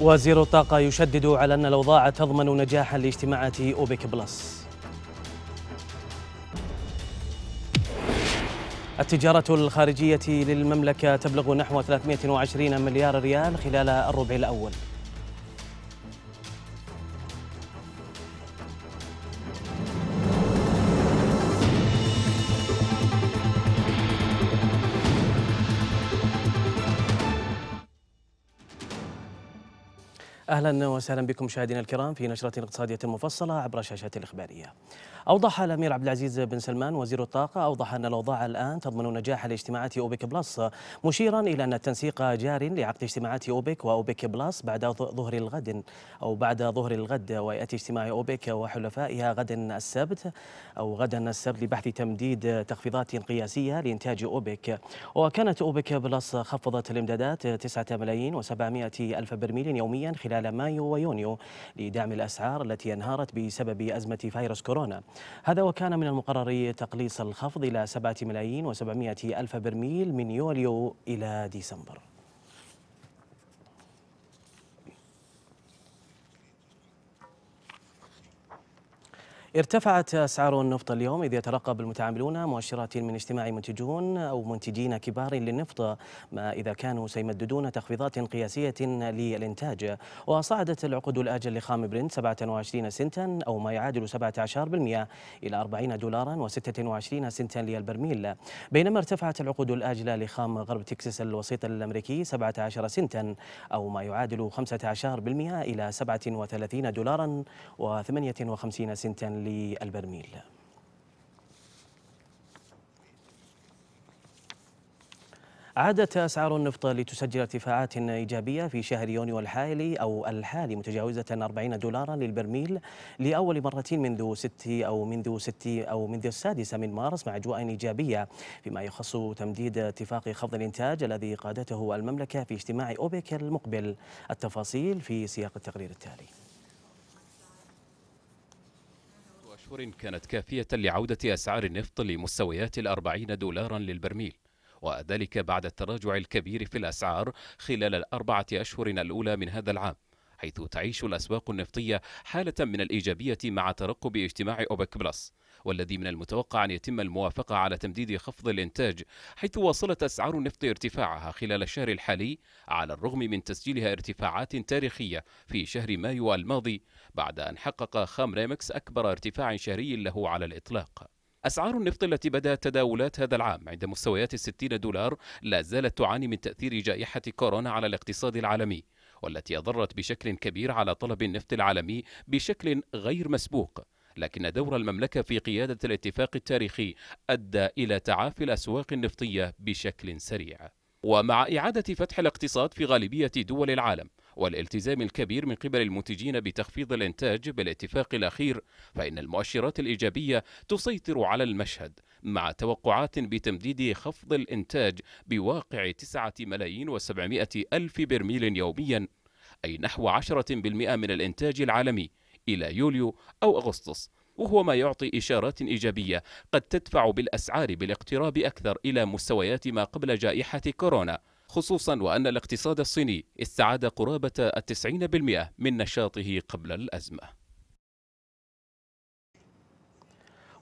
وزير الطاقة يشدد على أن الأوضاع تضمن نجاحا لاجتماعات أوبك بلس التجارة الخارجية للمملكة تبلغ نحو 320 مليار ريال خلال الربع الأول أهلا وسهلا بكم مشاهدينا الكرام في نشرة اقتصادية مفصلة عبر شاشات الإخبارية. أوضح الأمير عبد العزيز بن سلمان وزير الطاقة أوضح أن الأوضاع الآن تضمن نجاح الاجتماعات أوبك بلس مشيرا إلى أن التنسيق جار لعقد اجتماعات أوبك وأوبك بلس بعد ظهر الغد أو بعد ظهر الغد ويأتي اجتماع أوبك وحلفائها غدا السبت أو غدا السبت لبحث تمديد تخفيضات قياسية لإنتاج أوبك وكانت أوبك بلس خفضت الإمدادات 9 ملايين و700 ألف برميل يوميا خلال على مايو ويونيو لدعم الأسعار التي انهارت بسبب أزمة فيروس كورونا هذا وكان من المقرر تقليص الخفض إلى 7 ملايين و700 ألف برميل من يوليو إلى ديسمبر ارتفعت أسعار النفط اليوم إذ يترقب المتعاملون مؤشرات من اجتماع منتجون أو منتجين كبار للنفط ما إذا كانوا سيمددون تخفيضات قياسية للإنتاج وصعدت العقود الآجل لخام برنت 27 سنتا أو ما يعادل 17% إلى 40 دولارا و26 سنتا للبرميل بينما ارتفعت العقود الآجلة لخام غرب تكساس الوسيط الأمريكي 17 سنتا أو ما يعادل 15% إلى 37 دولارا و58 سنتا للبرميل عادت أسعار النفط لتسجل ارتفاعات إيجابية في شهر يونيو الحالي أو الحالي متجاوزة 40 دولارا للبرميل لأول مرة منذ ست أو منذ ست أو منذ السادسة من مارس مع أجواء إيجابية فيما يخص تمديد اتفاق خفض الإنتاج الذي قادته المملكة في اجتماع أوبك المقبل التفاصيل في سياق التقرير التالي أشهر كانت كافية لعودة أسعار النفط لمستويات الأربعين دولارا للبرميل وذلك بعد التراجع الكبير في الأسعار خلال الأربعة أشهر الأولى من هذا العام حيث تعيش الأسواق النفطية حالة من الإيجابية مع ترقب اجتماع أوبك بلس والذي من المتوقع أن يتم الموافقة على تمديد خفض الإنتاج حيث واصلت أسعار النفط ارتفاعها خلال الشهر الحالي على الرغم من تسجيلها ارتفاعات تاريخية في شهر مايو الماضي بعد أن حقق خام ريمكس أكبر ارتفاع شهري له على الإطلاق أسعار النفط التي بدأت تداولات هذا العام عند مستويات الستين دولار لا زالت تعاني من تأثير جائحة كورونا على الاقتصاد العالمي والتي أضرت بشكل كبير على طلب النفط العالمي بشكل غير مسبوق لكن دور المملكة في قيادة الاتفاق التاريخي أدى إلى تعافي الأسواق النفطية بشكل سريع ومع إعادة فتح الاقتصاد في غالبية دول العالم والالتزام الكبير من قبل المنتجين بتخفيض الانتاج بالاتفاق الاخير فان المؤشرات الايجابيه تسيطر على المشهد مع توقعات بتمديد خفض الانتاج بواقع 9 ملايين و700 الف برميل يوميا اي نحو 10% من الانتاج العالمي إلى يوليو أو أغسطس وهو ما يعطي إشارات إيجابية قد تدفع بالأسعار بالاقتراب أكثر إلى مستويات ما قبل جائحة كورونا خصوصا وأن الاقتصاد الصيني استعاد قرابة التسعين بالمئة من نشاطه قبل الأزمة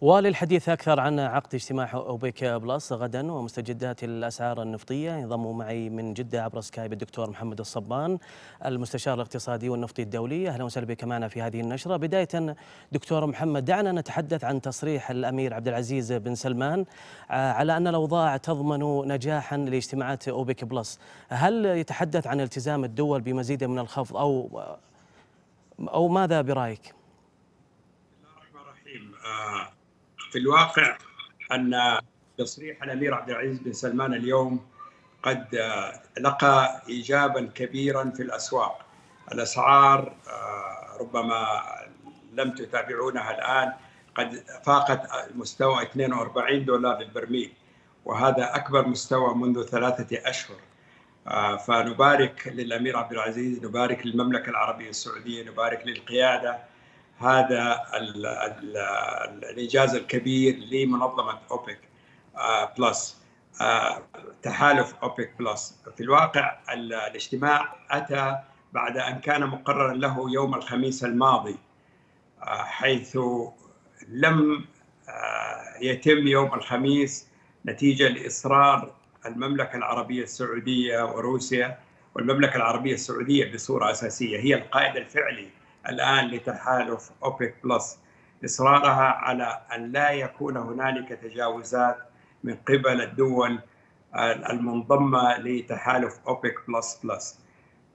وللحديث أكثر عن عقد اجتماع أوبيك بلس غدا ومستجدات الأسعار النفطية ينضم معي من جدة عبر سكايب الدكتور محمد الصبان المستشار الاقتصادي والنفطي الدولي أهلا وسهلا بك معنا في هذه النشرة بداية دكتور محمد دعنا نتحدث عن تصريح الأمير عبد العزيز بن سلمان آه، على أن الأوضاع تضمن نجاحا لاجتماعات أوبيك بلس هل يتحدث عن التزام الدول بمزيد من الخفض أو أو ماذا برأيك؟ بسم الله الرحمن الرحيم آه، في الواقع ان تصريح الامير عبد العزيز بن سلمان اليوم قد آه، لقى ايجابا كبيرا في الاسواق الاسعار آه، ربما لم تتابعونها الان قد فاقت مستوى 42 دولار للبرميل وهذا اكبر مستوى منذ ثلاثه اشهر آه، فنبارك للامير عبد العزيز نبارك للمملكه العربيه السعوديه نبارك للقياده هذا ال ال الانجاز الكبير لمنظمه اوبك آه، بلس آه، تحالف اوبك بلس في الواقع الاجتماع اتى بعد ان كان مقررا له يوم الخميس الماضي آه، حيث لم يتم يوم الخميس نتيجه لاصرار المملكه العربيه السعوديه وروسيا والمملكه العربيه السعوديه بصوره اساسيه هي القائد الفعلي الآن لتحالف أوبك بلس إصرارها على أن لا يكون هنالك تجاوزات من قبل الدول المنضمة لتحالف أوبك بلس بلس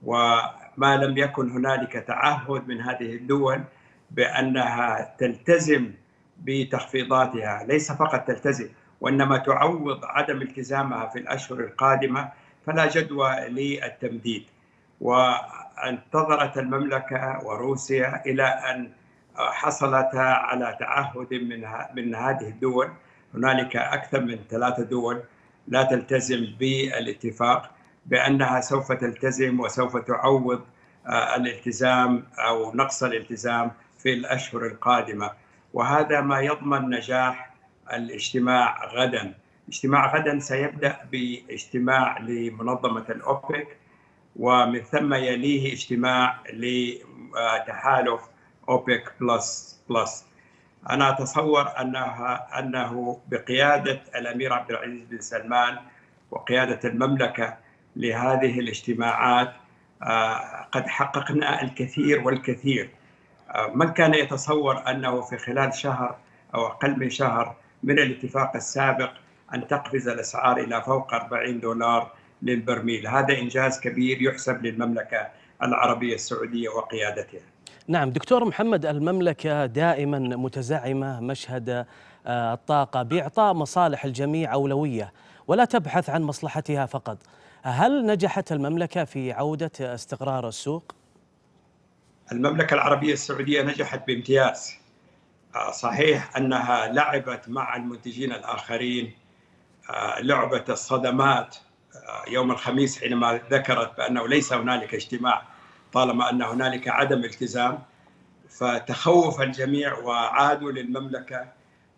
وما لم يكن هنالك تعهد من هذه الدول بأنها تلتزم بتخفيضاتها ليس فقط تلتزم وإنما تعوض عدم التزامها في الأشهر القادمة فلا جدوى للتمديد و انتظرت المملكة وروسيا إلى أن حصلتا على تعهد من من هذه الدول هنالك أكثر من ثلاثة دول لا تلتزم بالاتفاق بأنها سوف تلتزم وسوف تعوض آه، الالتزام أو نقص الالتزام في الأشهر القادمة وهذا ما يضمن نجاح الاجتماع غدا اجتماع غدا سيبدأ باجتماع لمنظمة الأوبك ومن ثم يليه اجتماع لتحالف اوبك بلس بلس انا اتصور انها انه بقياده الامير عبد العزيز بن سلمان وقياده المملكه لهذه الاجتماعات آه، قد حققنا الكثير والكثير آه، من كان يتصور انه في خلال شهر او اقل من شهر من الاتفاق السابق ان تقفز الاسعار الى فوق 40 دولار للبرميل هذا إنجاز كبير يحسب للمملكة العربية السعودية وقيادتها نعم دكتور محمد المملكة دائما متزعمة مشهد آه، الطاقة بإعطاء مصالح الجميع أولوية ولا تبحث عن مصلحتها فقط هل نجحت المملكة في عودة استقرار السوق؟ المملكة العربية السعودية نجحت بامتياز آه، صحيح أنها لعبت مع المنتجين الآخرين آه، لعبة الصدمات يوم الخميس حينما ذكرت بأنه ليس هنالك اجتماع طالما أن هنالك عدم التزام فتخوف الجميع وعادوا للمملكة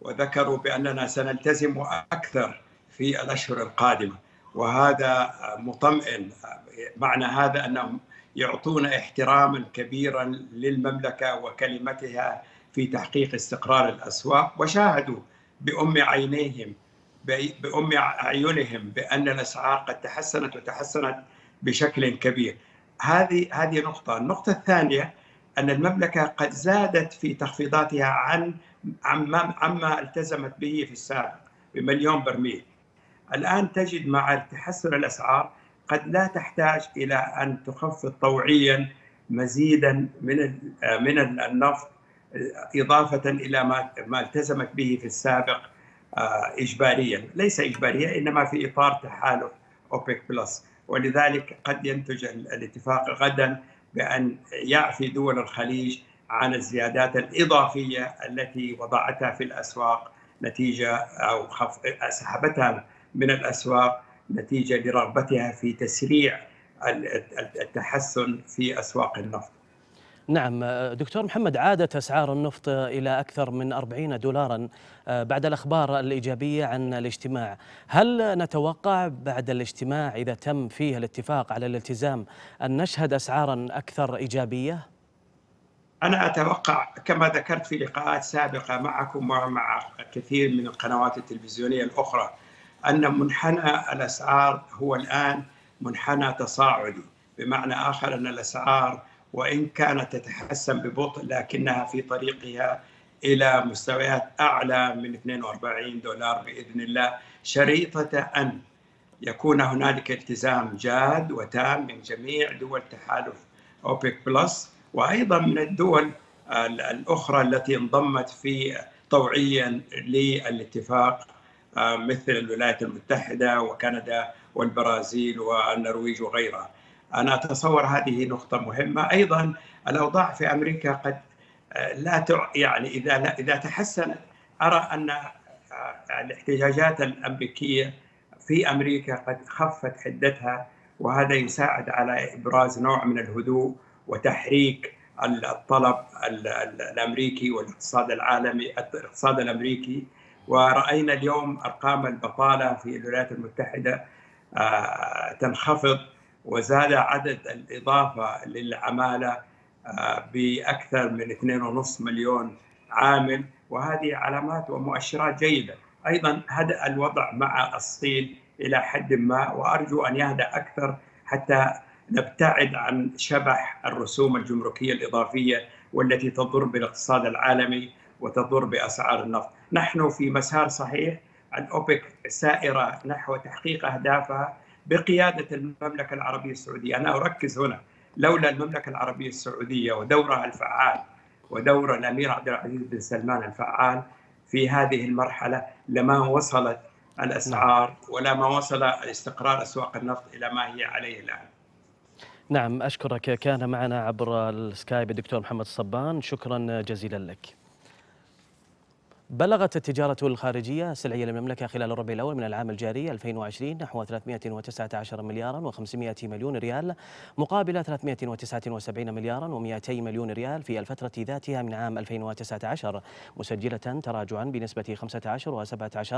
وذكروا بأننا سنلتزم أكثر في الأشهر القادمة وهذا مطمئن معنى هذا أنهم يعطون احتراما كبيرا للمملكة وكلمتها في تحقيق استقرار الأسواق وشاهدوا بأم عينيهم بأم أعينهم بأن الأسعار قد تحسنت وتحسنت بشكل كبير هذه هذه نقطة النقطة الثانية أن المملكة قد زادت في تخفيضاتها عن عما عما التزمت به في السابق بمليون برميل الآن تجد مع تحسن الأسعار قد لا تحتاج إلى أن تخفض طوعيا مزيدا من من النفط إضافة إلى ما التزمت به في السابق آه، إجباريا ليس اجباريا إنما في إطار تحالف أوبك بلس ولذلك قد ينتج الاتفاق غدا بأن يعفي دول الخليج عن الزيادات الإضافية التي وضعتها في الأسواق نتيجة أو خف... سحبتها من الأسواق نتيجة لرغبتها في تسريع التحسن في أسواق النفط نعم آه، دكتور محمد عادت أسعار النفط إلى أكثر من 40 دولارا آه، بعد الأخبار الإيجابية عن الاجتماع هل نتوقع بعد الاجتماع إذا تم فيه الاتفاق على الالتزام أن نشهد أسعارا أكثر إيجابية؟ أنا أتوقع كما ذكرت في لقاءات سابقة معكم ومع كثير من القنوات التلفزيونية الأخرى أن منحنى الأسعار هو الآن منحنى تصاعدي بمعنى آخر أن الأسعار وإن كانت تتحسن ببطء لكنها في طريقها إلى مستويات أعلى من 42 دولار بإذن الله شريطة أن يكون هنالك التزام جاد وتام من جميع دول تحالف أوبيك بلس وأيضا من الدول الأخرى التي انضمت في طوعيا للاتفاق آه، مثل الولايات المتحدة وكندا والبرازيل والنرويج وغيرها أنا أتصور هذه نقطة مهمة أيضا الأوضاع في أمريكا قد آه، لا يعني إذا لا إذا تحسنت أرى أن آه، الاحتجاجات الأمريكية في أمريكا قد خفت حدتها وهذا يساعد على إبراز نوع من الهدوء وتحريك الطلب الأمريكي والاقتصاد العالمي الاقتصاد الأمريكي ورأينا اليوم أرقام البطالة في الولايات المتحدة آه، تنخفض وزاد عدد الإضافة للعمالة آه، بأكثر من 2.5 مليون عامل وهذه علامات ومؤشرات جيدة أيضا هدأ الوضع مع الصين إلى حد ما وأرجو أن يهدأ أكثر حتى نبتعد عن شبح الرسوم الجمركية الإضافية والتي تضر بالاقتصاد العالمي وتضر بأسعار النفط نحن في مسار صحيح الأوبك سائرة نحو تحقيق أهدافها بقياده المملكه العربيه السعوديه، انا اركز هنا لولا المملكه العربيه السعوديه ودورها الفعال ودور الامير عبد العزيز بن سلمان الفعال في هذه المرحله لما وصلت الاسعار نعم. ولا ما وصل استقرار اسواق النفط الى ما هي عليه الان. نعم اشكرك كان معنا عبر السكايب الدكتور محمد الصبان شكرا جزيلا لك. بلغت التجارة الخارجية السلعية للمملكة خلال الربع الأول من العام الجاري 2020 نحو 319 مليار و500 مليون ريال مقابل 379 مليار و200 مليون ريال في الفترة ذاتها من عام 2019 مسجلة تراجعا بنسبة 15 و17%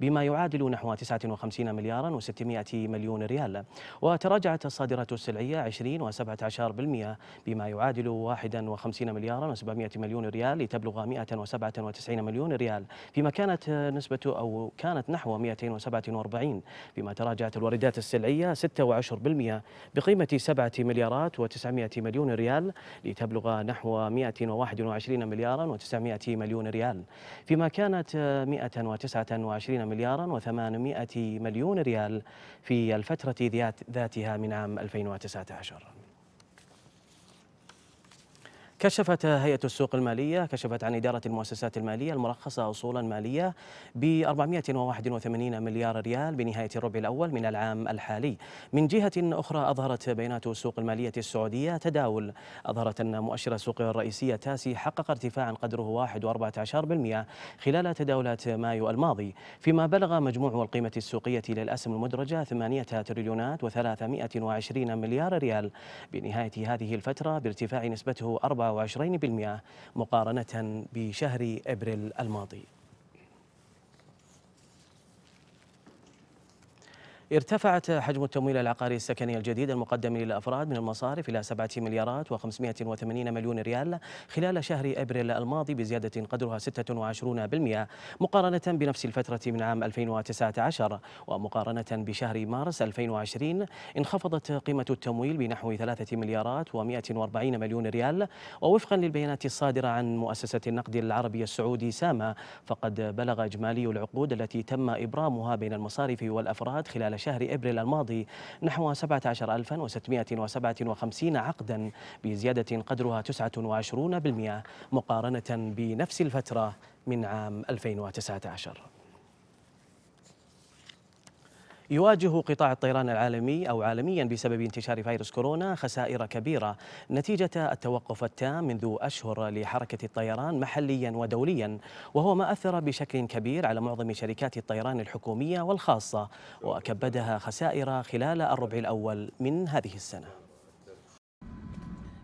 بما يعادل نحو 59 مليار و600 مليون ريال وتراجعت الصادرات السلعية 20 و17% بما يعادل 51 مليار و700 مليون ريال لتبلغ 197 140 مليون ريال فيما كانت نسبته أو كانت نحو 247 فيما تراجعت الواردات السلعية 26% بقيمة 7 مليارات و900 مليون ريال لتبلغ نحو 121 مليارا و900 مليون ريال فيما كانت 129 مليارا و800 مليون ريال في الفترة ذاتها من عام 2019 كشفت هيئة السوق المالية كشفت عن إدارة المؤسسات المالية المرخصة أصولا مالية ب 481 مليار ريال بنهاية الربع الأول من العام الحالي من جهة أخرى أظهرت بيانات السوق المالية السعودية تداول أظهرت أن مؤشر السوق الرئيسية تاسي حقق ارتفاعا قدره 1.14% خلال تداولات مايو الماضي فيما بلغ مجموع القيمة السوقية للأسهم المدرجة 8 تريليونات و320 مليار ريال بنهاية هذه الفترة بارتفاع نسبته 4 و مقارنة بشهر أبريل الماضي ارتفعت حجم التمويل العقاري السكني الجديد المقدم للأفراد من المصارف إلى 7 مليارات و580 مليون ريال خلال شهر أبريل الماضي بزيادة قدرها 26% مقارنة بنفس الفترة من عام 2019 ومقارنة بشهر مارس 2020 انخفضت قيمة التمويل بنحو 3 مليارات و140 مليون ريال ووفقا للبيانات الصادرة عن مؤسسة النقد العربي السعودي ساما فقد بلغ إجمالي العقود التي تم إبرامها بين المصارف والأفراد خلال شهر إبريل الماضي نحو 17657 عقدا بزيادة قدرها 29% مقارنة بنفس الفترة من عام 2019 يواجه قطاع الطيران العالمي أو عالميا بسبب انتشار فيروس كورونا خسائر كبيرة نتيجة التوقف التام منذ أشهر لحركة الطيران محليا ودوليا وهو ما أثر بشكل كبير على معظم شركات الطيران الحكومية والخاصة وكبدها خسائر خلال الربع الأول من هذه السنة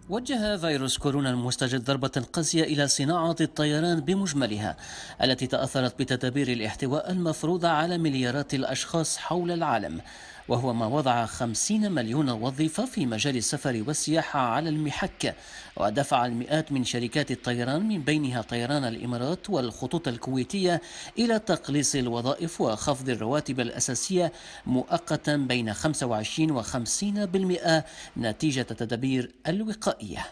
وجه فيروس كورونا المستجد ضربة قاسية إلى صناعة الطيران بمجملها التي تأثرت بتدابير الاحتواء المفروضة على مليارات الأشخاص حول العالم وهو ما وضع 50 مليون وظيفة في مجال السفر والسياحة على المحك ودفع المئات من شركات الطيران من بينها طيران الإمارات والخطوط الكويتية إلى تقليص الوظائف وخفض الرواتب الأساسية مؤقتا بين 25 و 50% نتيجة تدابير الوقائية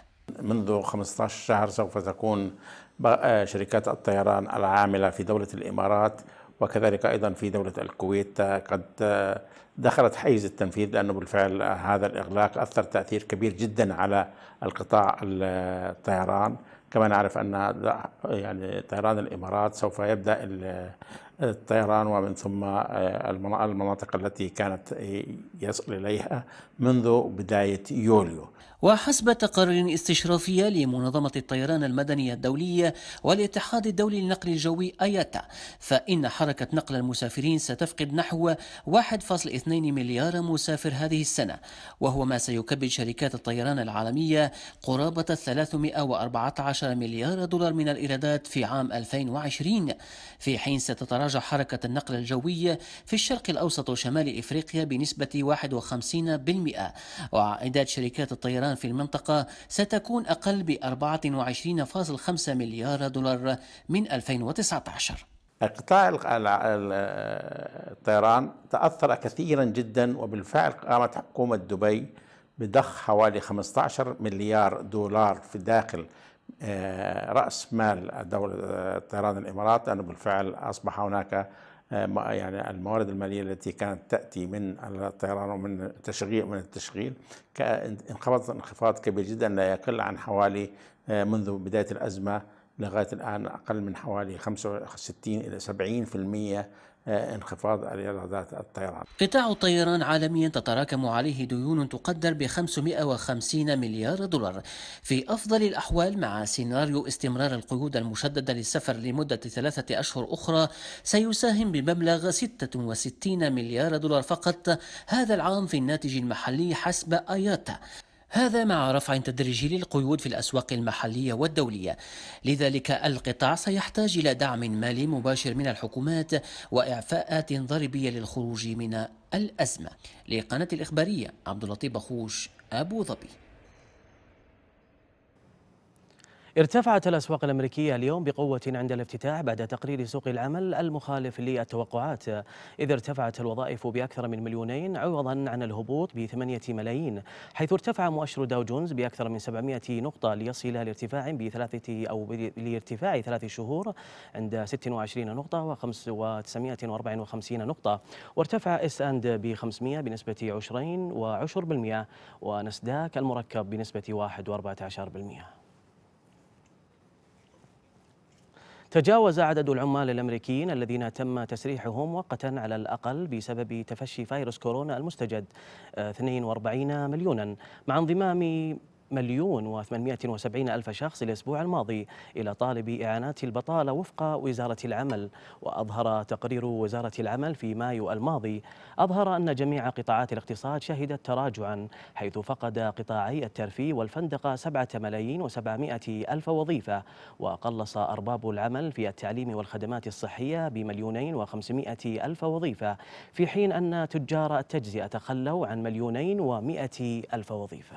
منذ 15 شهر سوف تكون شركات الطيران العاملة في دولة الإمارات وكذلك أيضا في دولة الكويت قد دخلت حيز التنفيذ لأنه بالفعل هذا الإغلاق أثر تأثير كبير جدا على القطاع الطيران كما نعرف أن يعني طيران الإمارات سوف يبدأ الطيران ومن ثم آه، المناطق التي كانت يصل إليها منذ بداية يوليو وحسب تقارير استشرافية لمنظمة الطيران المدنية الدولية والاتحاد الدولي للنقل الجوي أياتا فإن حركة نقل المسافرين ستفقد نحو 1.2 مليار مسافر هذه السنة وهو ما سيكبد شركات الطيران العالمية قرابة 314 12 مليار دولار من الإيرادات في عام 2020 في حين ستتراجع حركة النقل الجوي في الشرق الأوسط وشمال إفريقيا بنسبة 51% وعائدات شركات الطيران في المنطقة ستكون أقل ب 24.5 مليار دولار من 2019 قطاع الطيران تأثر كثيرا جدا وبالفعل قامت حكومة دبي بضخ حوالي 15 مليار دولار في داخل آه، راس مال دوله آه، طيران الامارات لانه بالفعل اصبح هناك آه، يعني الموارد الماليه التي كانت تاتي من الطيران ومن التشغيل من التشغيل انخفضت انخفاض كبير جدا لا يقل عن حوالي منذ بدايه الازمه لغايه الان اقل من حوالي 65 الى 70% انخفاض الإيرادات الطيران قطاع الطيران عالميا تتراكم عليه ديون تقدر ب 550 مليار دولار في أفضل الأحوال مع سيناريو استمرار القيود المشددة للسفر لمدة ثلاثة أشهر أخرى سيساهم بمبلغ 66 مليار دولار فقط هذا العام في الناتج المحلي حسب آياتا هذا مع رفع تدريجي للقيود في الأسواق المحلية والدولية لذلك القطاع سيحتاج إلى دعم مالي مباشر من الحكومات وإعفاءات ضريبية للخروج من الأزمة لقناة الإخبارية عبد اللطيف بخوش أبو ظبي ارتفعت الأسواق الأمريكية اليوم بقوة عند الافتتاح بعد تقرير سوق العمل المخالف للتوقعات إذ ارتفعت الوظائف بأكثر من مليونين عوضا عن الهبوط بثمانية ملايين حيث ارتفع مؤشر داو جونز بأكثر من 700 نقطة ليصل لارتفاع بثلاثة أو لارتفاع ثلاث شهور عند 26 نقطة و954 نقطة وارتفع اس اند ب 500 بنسبة 20 وعشر بالمئة ونسداك المركب بنسبة 1.14% تجاوز عدد العمال الأمريكيين الذين تم تسريحهم وقتا على الأقل بسبب تفشي فيروس كورونا المستجد 42 آه، مليونا مع انضمام مليون و870 ألف شخص الأسبوع الماضي إلى طالب إعانات البطالة وفق وزارة العمل وأظهر تقرير وزارة العمل في مايو الماضي أظهر أن جميع قطاعات الاقتصاد شهدت تراجعا حيث فقد قطاعي الترفيه والفندقة 7 ملايين و700 ألف وظيفة وقلص أرباب العمل في التعليم والخدمات الصحية بمليونين و500 ألف وظيفة في حين أن تجار التجزئة تخلوا عن مليونين و100 ألف وظيفة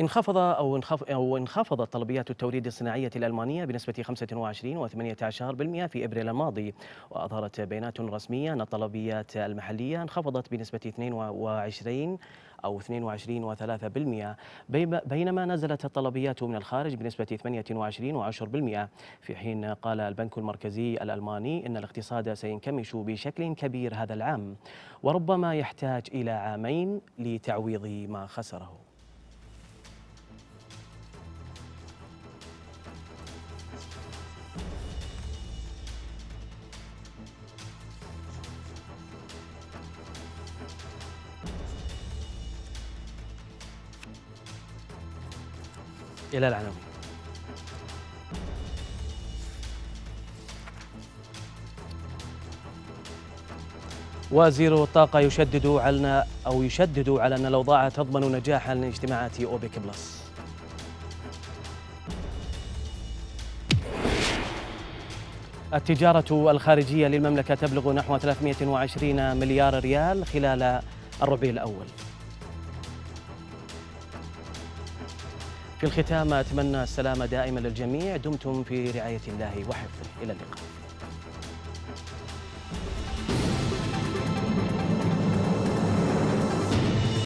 انخفض أو, أو انخفضت طلبيات التوريد الصناعية الألمانية بنسبة 25 و18% في إبريل الماضي وأظهرت بيانات رسمية أن الطلبيات المحلية انخفضت بنسبة 22 أو 22 و3% بينما نزلت الطلبيات من الخارج بنسبة 28 و10% في حين قال البنك المركزي الألماني أن الاقتصاد سينكمش بشكل كبير هذا العام وربما يحتاج إلى عامين لتعويض ما خسره إلى العناوين وزير الطاقة يشدد على أو يشدد على أن الأوضاع تضمن نجاحا لاجتماعات أوبك بلس التجارة الخارجية للمملكة تبلغ نحو 320 مليار ريال خلال الربيع الأول في الختام أتمنى السلامة دائما للجميع دمتم في رعاية الله وحفظه إلى اللقاء